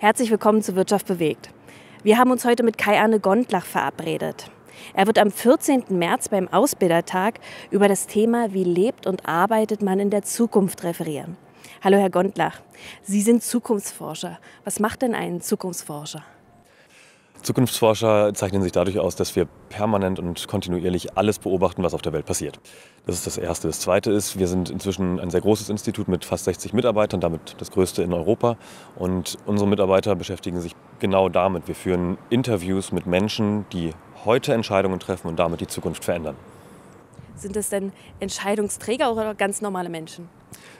Herzlich willkommen zu Wirtschaft bewegt. Wir haben uns heute mit Kai-Arne Gondlach verabredet. Er wird am 14. März beim Ausbildertag über das Thema Wie lebt und arbeitet man in der Zukunft referieren. Hallo, Herr Gondlach. Sie sind Zukunftsforscher. Was macht denn ein Zukunftsforscher? Zukunftsforscher zeichnen sich dadurch aus, dass wir permanent und kontinuierlich alles beobachten, was auf der Welt passiert. Das ist das Erste. Das Zweite ist, wir sind inzwischen ein sehr großes Institut mit fast 60 Mitarbeitern, damit das größte in Europa. Und unsere Mitarbeiter beschäftigen sich genau damit. Wir führen Interviews mit Menschen, die heute Entscheidungen treffen und damit die Zukunft verändern. Sind es denn Entscheidungsträger oder ganz normale Menschen?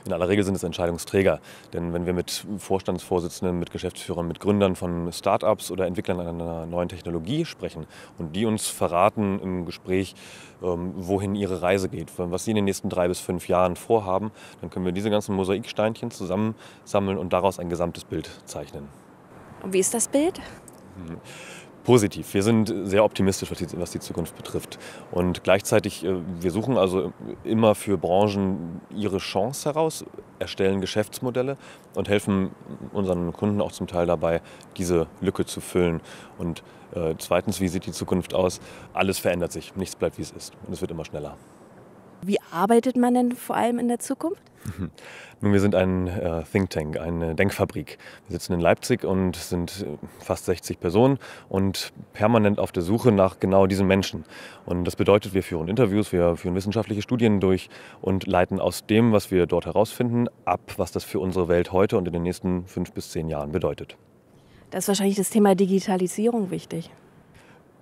In aller Regel sind es Entscheidungsträger. Denn wenn wir mit Vorstandsvorsitzenden, mit Geschäftsführern, mit Gründern von Start-ups oder Entwicklern einer neuen Technologie sprechen und die uns verraten im Gespräch, ähm, wohin ihre Reise geht, was sie in den nächsten drei bis fünf Jahren vorhaben, dann können wir diese ganzen Mosaiksteinchen zusammensammeln und daraus ein gesamtes Bild zeichnen. Und wie ist das Bild? Hm positiv. Wir sind sehr optimistisch, was die, was die Zukunft betrifft. Und gleichzeitig, äh, wir suchen also immer für Branchen ihre Chance heraus, erstellen Geschäftsmodelle und helfen unseren Kunden auch zum Teil dabei, diese Lücke zu füllen. Und äh, zweitens, wie sieht die Zukunft aus? Alles verändert sich, nichts bleibt wie es ist. Und es wird immer schneller. Wie arbeitet man denn vor allem in der Zukunft? Nun, wir sind ein äh, Think Tank, eine Denkfabrik. Wir sitzen in Leipzig und sind äh, fast 60 Personen und permanent auf der Suche nach genau diesen Menschen. Und das bedeutet, wir führen Interviews, wir führen wissenschaftliche Studien durch und leiten aus dem, was wir dort herausfinden, ab, was das für unsere Welt heute und in den nächsten fünf bis zehn Jahren bedeutet. Da ist wahrscheinlich das Thema Digitalisierung wichtig.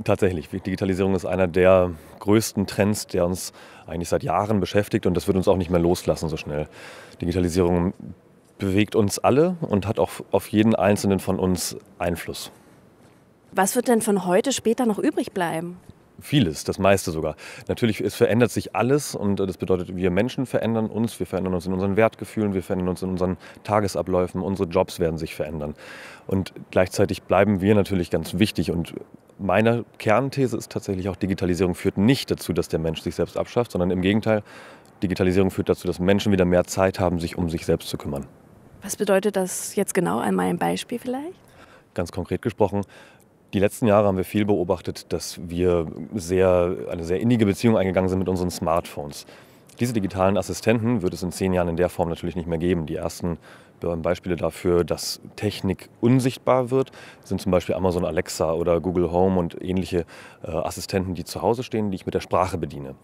Tatsächlich, Digitalisierung ist einer der größten Trends, der uns eigentlich seit Jahren beschäftigt und das wird uns auch nicht mehr loslassen so schnell. Digitalisierung bewegt uns alle und hat auch auf jeden einzelnen von uns Einfluss. Was wird denn von heute später noch übrig bleiben? vieles, das meiste sogar. Natürlich, es verändert sich alles und das bedeutet, wir Menschen verändern uns, wir verändern uns in unseren Wertgefühlen, wir verändern uns in unseren Tagesabläufen, unsere Jobs werden sich verändern. Und gleichzeitig bleiben wir natürlich ganz wichtig und meine Kernthese ist tatsächlich auch, Digitalisierung führt nicht dazu, dass der Mensch sich selbst abschafft, sondern im Gegenteil, Digitalisierung führt dazu, dass Menschen wieder mehr Zeit haben, sich um sich selbst zu kümmern. Was bedeutet das jetzt genau? Einmal ein Beispiel vielleicht? Ganz konkret gesprochen, die letzten Jahre haben wir viel beobachtet, dass wir sehr, eine sehr innige Beziehung eingegangen sind mit unseren Smartphones. Diese digitalen Assistenten wird es in zehn Jahren in der Form natürlich nicht mehr geben. Die ersten Beispiele dafür, dass Technik unsichtbar wird, sind zum Beispiel Amazon Alexa oder Google Home und ähnliche äh, Assistenten, die zu Hause stehen, die ich mit der Sprache bediene.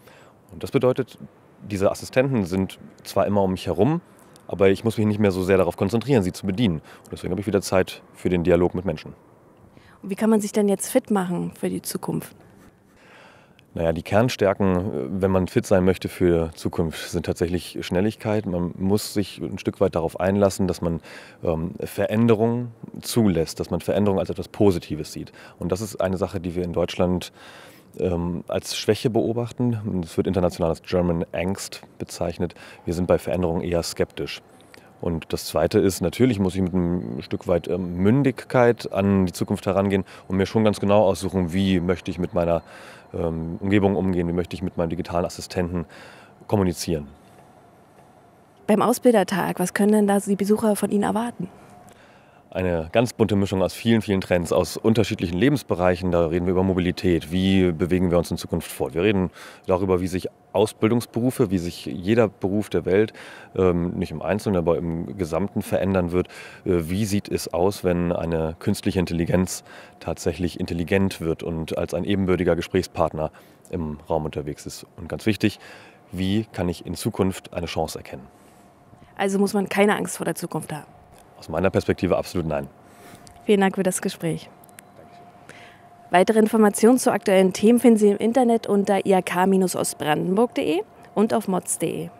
Und das bedeutet, diese Assistenten sind zwar immer um mich herum, aber ich muss mich nicht mehr so sehr darauf konzentrieren, sie zu bedienen. Und deswegen habe ich wieder Zeit für den Dialog mit Menschen. Wie kann man sich denn jetzt fit machen für die Zukunft? Naja, die Kernstärken, äh, wenn man fit sein möchte für Zukunft, sind tatsächlich Schnelligkeit. Man muss sich ein Stück weit darauf einlassen, dass man ähm, Veränderungen zulässt, dass man Veränderungen als etwas Positives sieht. Und das ist eine Sache, die wir in Deutschland ähm, als Schwäche beobachten. Es wird international als German Angst bezeichnet. Wir sind bei Veränderungen eher skeptisch. Und das Zweite ist, natürlich muss ich mit einem Stück weit ähm, Mündigkeit an die Zukunft herangehen und mir schon ganz genau aussuchen, wie möchte ich mit meiner ähm, Umgebung umgehen, wie möchte ich mit meinem digitalen Assistenten kommunizieren. Beim Ausbildertag, was können denn da die Besucher von Ihnen erwarten? eine ganz bunte Mischung aus vielen, vielen Trends, aus unterschiedlichen Lebensbereichen. Da reden wir über Mobilität, wie bewegen wir uns in Zukunft fort. Wir reden darüber, wie sich Ausbildungsberufe, wie sich jeder Beruf der Welt, ähm, nicht im Einzelnen, aber im Gesamten verändern wird. Äh, wie sieht es aus, wenn eine künstliche Intelligenz tatsächlich intelligent wird und als ein ebenbürtiger Gesprächspartner im Raum unterwegs ist? Und ganz wichtig, wie kann ich in Zukunft eine Chance erkennen? Also muss man keine Angst vor der Zukunft haben. Aus meiner Perspektive absolut nein. Vielen Dank für das Gespräch. Weitere Informationen zu aktuellen Themen finden Sie im Internet unter iak-ostbrandenburg.de und auf mods.de.